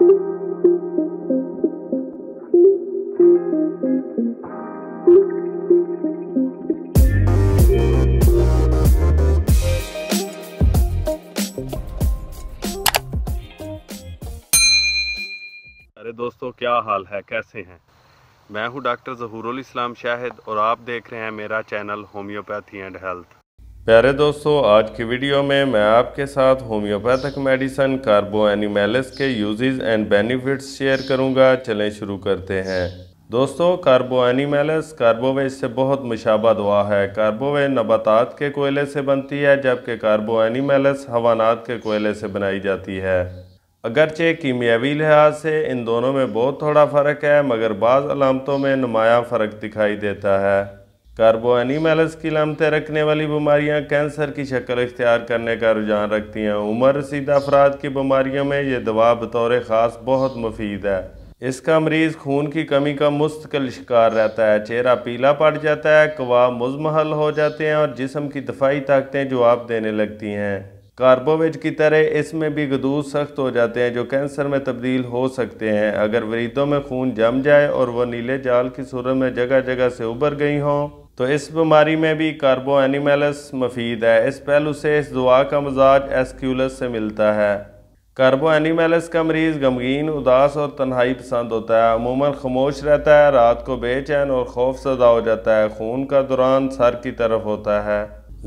अरे दोस्तों क्या हाल है कैसे हैं मैं हूं डॉक्टर जहूरुल इस्लाम शाहिद और आप देख रहे हैं मेरा चैनल होम्योपैथी एंड हेल्थ प्यारे दोस्तों आज की वीडियो में मैं आपके साथ होम्योपैथिक मेडिसन कार्बो एनिमेलिस के यूजेस एंड बेनिफिट्स शेयर करूंगा चलें शुरू करते हैं दोस्तों कार्बो एनिमेलिस कार्बोवे से बहुत मुशाबा दुआ है कार्बोवे नबातात के कोयले से बनती है जबकि कार्बो एनिमेलिस हवानात के कोयले से बनाई जाती है अगरचे कीमियावी लिहाज से इन दोनों में बहुत थोड़ा फ़र्क है मगर बाज़ अलामतों में नुमाया फ़र्क दिखाई देता है एनिमल्स की लामतें रखने वाली बीमारियां कैंसर की शक्ल इख्तियार करने का रुझान रखती हैं उम्र रसीदा अफराद की बीमारियों में ये दवा बतौर ख़ास बहुत मुफीद है इसका मरीज़ खून की कमी का मुस्तकिल शिकार रहता है चेहरा पीला पड़ जाता है कवा मुजमहल हो जाते हैं और जिसम की दफाई ताकतें जवाब देने लगती हैं कार्बोवेज की तरह इसमें भी गदूस सख्त हो जाते हैं जो कैंसर में तब्दील हो सकते हैं अगर वरीदों में खून जम जाए और वह नीले जाल की सूरत में जगह जगह से उबर गई हों तो इस बीमारी में भी कार्बो एनिमेलस मफीद है इस पहलू से इस दुआ का मजाज एस्क्यूलस से मिलता है कार्बो एनिमेलस का मरीज़ गमगीन उदास और तन्हाई पसंद होता है अमूमन खामोश रहता है रात को बेचैन और खौफ सदा हो जाता है खून का दौरान सर की तरफ होता है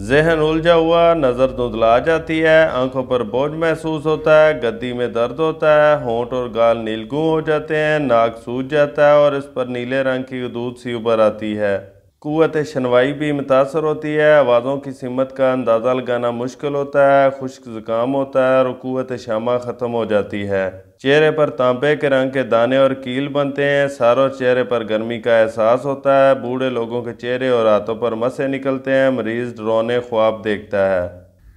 जहन उलझा हुआ नज़र धुंधला जाती है आंखों पर बोझ महसूस होता है गद्दी में दर्द होता है होंठ और गाल नीलगू हो जाते हैं नाक सूज जाता है और इस पर नीले रंग की दूध सी उभर आती है कुत शनवाई भी मुतासर होती है आवाज़ों की सिमत का अंदाज़ा लगाना मुश्किल होता है खुश्क ज़ुकाम होता है और कुत शामा ख़त्म हो जाती है चेहरे पर तांबे के रंग के दाने और कील बनते हैं सारों चेहरे पर गर्मी का एहसास होता है बूढ़े लोगों के चेहरे और हाथों पर मसे निकलते हैं मरीज़ रोने ख्वाब देखता है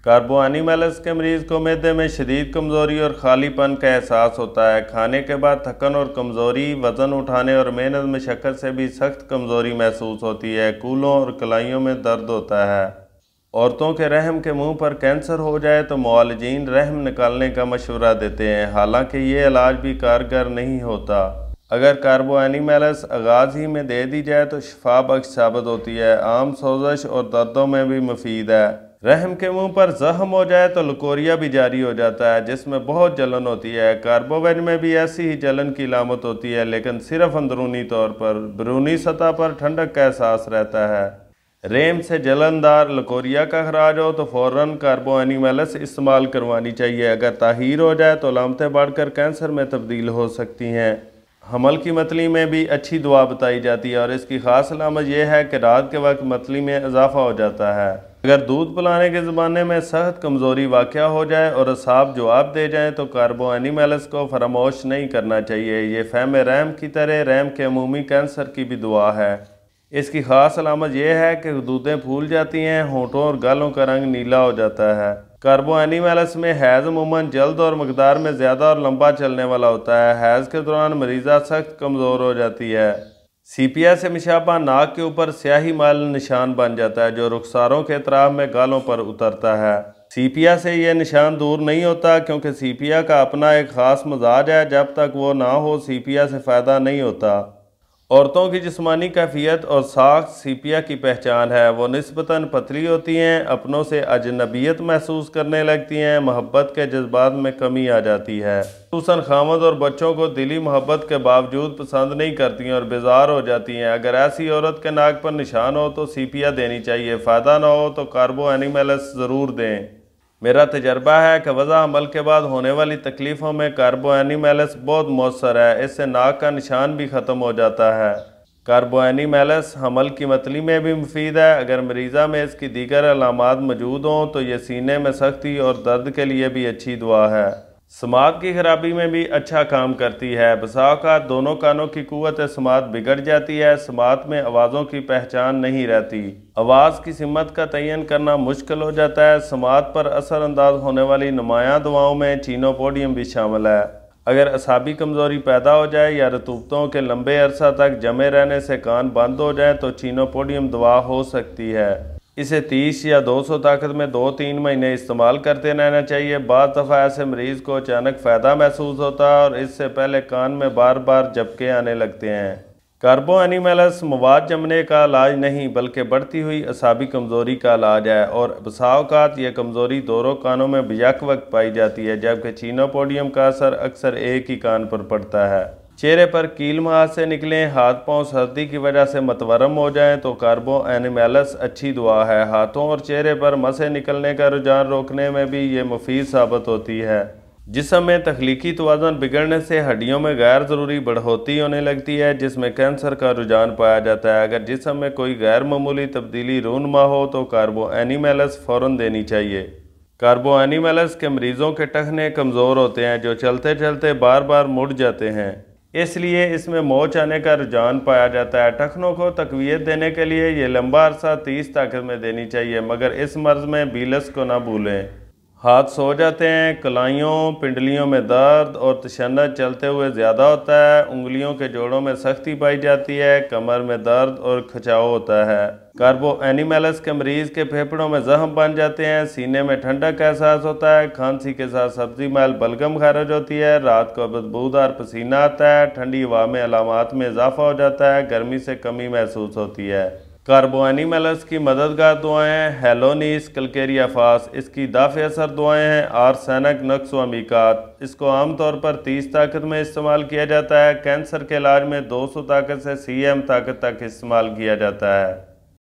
कार्बो एनिमल्स के मरीज़ को मैदे में शदीद कमज़ोरी और खालीपन का एहसास होता है खाने के बाद थकन और कमज़ोरी वज़न उठाने और मेहनत में शक्ल से भी सख्त कमज़ोरी महसूस होती है कूलों और कलाइयों में दर्द होता है औरतों के रहम के मुंह पर कैंसर हो जाए तो मालजीन रहम निकालने का मशवरा देते हैं हालांकि ये इलाज भी कारगर नहीं होता अगर कार्बो एनिमेलस आगाज़ ही में दे दी जाए तो शफा बख्श साबित होती है आम सोजश और दर्दों में भी मुफीद है रहम के मुंह पर जहम हो जाए तो लकोरिया भी जारी हो जाता है जिसमें बहुत जलन होती है कार्बोवेज में भी ऐसी ही जलन की लामत होती है लेकिन सिर्फ अंदरूनी तौर पर बरूनी सतह पर ठंडक का एहसास रहता है रेम से जलनदार लकोरिया का खराज हो तो फ़ौर कार्बो एनिमेलस इस्तेमाल करवानी चाहिए अगर ताहिर हो जाए तो लामतें बढ़कर कैंसर में तब्दील हो सकती हैं हमल की मतली में भी अच्छी दुआ बताई जाती है और इसकी ख़ास अलामत यह है कि रात के वक्त मतली में इजाफा हो जाता है अगर दूध पिलाने के ज़माने में सख्त कमज़ोरी वाक़ हो जाए और असाब जवाब दे जाएँ तो कार्बो एनिमल्स को फरामोश नहीं करना चाहिए ये फैम रैम की तरह रैम के अमूमी कैंसर की भी दुआ है इसकी ख़ास अलामत यह है कि दूधें फूल जाती हैं होंठों और गालों का रंग नीला हो जाता है कार्बो एनिमेलस में हैज़ अमूमन जल्द और मकदार में ज़्यादा और लंबा चलने वाला होता है हैज़ के दौरान मरीज़ा सख्त कमज़ोर हो जाती है सीपिया से मिशापा नाक के ऊपर स्याही माल निशान बन जाता है जो रुखसारों के तराब में गालों पर उतरता है सीपिया से यह निशान दूर नहीं होता क्योंकि सीपिया का अपना एक ख़ास मजाज है जब तक वो ना हो सीपिया से फ़ायदा नहीं होता औरतों की जिसमानी कैफियत और साख सीपिया की पहचान है वो नस्बता पतली होती हैं अपनों से अजनबीयत महसूस करने लगती हैं मोहब्बत के जज्बात में कमी आ जाती है खूसन खामद और बच्चों को दिली मोहब्बत के बावजूद पसंद नहीं करती हैं और बेजार हो जाती हैं अगर ऐसी औरत के नाक पर निशान हो तो सीपिया देनी चाहिए फ़ायदा ना हो तो कार्बो एनिमेलस ज़रूर दें मेरा तजर्बा है कि वज़ा अमल के बाद होने वाली तकलीफ़ों में एनिमेलस बहुत मौसर है इससे नाक का निशान भी ख़त्म हो जाता है एनिमेलस हमल की मतली में भी मुफीद है अगर मरीज़ा में इसकी दीगर अलामत मौजूद हों तो ये सीने में सख्ती और दर्द के लिए भी अच्छी दुआ है समात की खराबी में भी अच्छा काम करती है बसाखा दोनों कानों की कुत समात बिगड़ जाती है समात में आवाज़ों की पहचान नहीं रहती आवाज़ की सिमत का तयन करना मुश्किल हो जाता है समात पर असरअंदाज होने वाली नुमाया दवाओं में चीनोपोडियम भी शामिल है अगर असाबी कमज़ोरी पैदा हो जाए या रतूबतों के लंबे अरसा तक जमे रहने से कान बंद हो जाए तो चीनोपोडियम दवा हो सकती है इसे 30 या 200 ताकत में दो तीन महीने इस्तेमाल करते रहना चाहिए बाद दफ़ा ऐसे मरीज़ को अचानक फ़ायदा महसूस होता है और इससे पहले कान में बार बार झपके आने लगते हैं कार्बो एनिमेलस मवाद जमने का इलाज नहीं बल्कि बढ़ती हुई असाबी कमज़ोरी का इलाज है और बसावकात यह कमज़ोरी दोनों कानों में बेक वक्त पाई जाती है जबकि चीनोपोडियम का असर अक्सर एक ही कान पर पड़ता है चेहरे पर कील मास से निकलें हाथ पांव सर्दी की वजह से मतवरम हो जाएं तो कार्बो एनिमेलस अच्छी दुआ है हाथों और चेहरे पर मसे निकलने का रुझान रोकने में भी ये मुफीद साबित होती है जिसम में तख्लीकी तोज़न बिगड़ने से हड्डियों में गैर ज़रूरी बढ़ोतरी होने लगती है जिसमें कैंसर का रुझान पाया जाता है अगर जिसम में कोई गैर मामूली तब्दीली रूनमा हो तो कार्बो एनिमेलस फ़ौर देनी चाहिए कार्बो एनिमेलस के मरीज़ों के टखने कमज़ोर होते हैं जो चलते चलते बार बार मुड़ जाते हैं इसलिए इसमें मोच आने का रुझान पाया जाता है टखनों को तकवीत देने के लिए ये लंबा अरसा तीस ताकत में देनी चाहिए मगर इस मर्ज़ में बीलस को ना भूलें हाथ सो जाते हैं कलाइयों पिंडलियों में दर्द और तशन्नत चलते हुए ज़्यादा होता है उंगलियों के जोड़ों में सख्ती पाई जाती है कमर में दर्द और खिंचाव होता है कार्बो एनिमल्स के मरीज़ के फेफड़ों में जख्म बन जाते हैं सीने में ठंडक का एहसास होता है खांसी के साथ सब्जी मैल बलगम खारज होती है रात को बदबूदार पसीना आता है ठंडी हवा में अलामत में इजाफा हो जाता है गर्मी से कमी महसूस होती है कार्बोनिमलस की मददगार दुआएँ हेलोनीस कलकेरिया फास इसकी दाफ़ असर दुआएँ हैं आरसैनक नक्स व अमीकात इसको आमतौर पर तीस ताकत में इस्तेमाल किया जाता है कैंसर के इलाज में दो सौ ताकत से सी एम ताकत तक इस्तेमाल किया जाता है